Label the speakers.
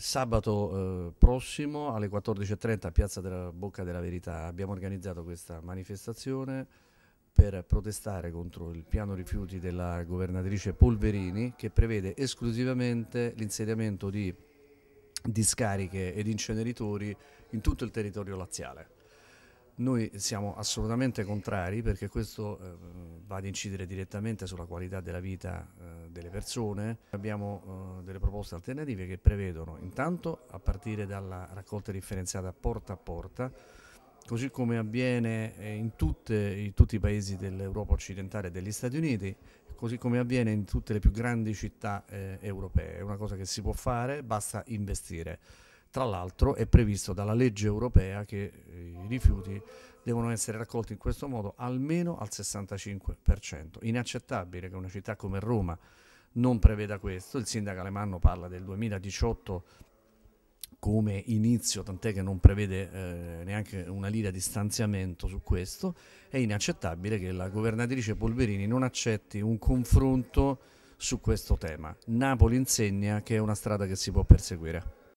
Speaker 1: sabato eh, prossimo alle 14.30 a Piazza della Bocca della Verità abbiamo organizzato questa manifestazione per protestare contro il piano rifiuti della governatrice Polverini che prevede esclusivamente l'insediamento di discariche ed inceneritori in tutto il territorio laziale. Noi siamo assolutamente contrari perché questo eh, va ad incidere direttamente sulla qualità della vita eh, delle persone. Abbiamo eh, delle proposte alternative che prevedono intanto a partire dalla raccolta differenziata porta a porta, così come avviene eh, in, tutte, in tutti i paesi dell'Europa occidentale e degli Stati Uniti, così come avviene in tutte le più grandi città eh, europee. È una cosa che si può fare, basta investire. Tra l'altro è previsto dalla legge europea che eh, i rifiuti devono essere raccolti in questo modo almeno al 65%. Inaccettabile che una città come Roma non preveda questo. Il sindaco Alemanno parla del 2018 come inizio, tant'è che non prevede eh, neanche una lira di stanziamento su questo. È inaccettabile che la governatrice Polverini non accetti un confronto su questo tema. Napoli insegna che è una strada che si può perseguire.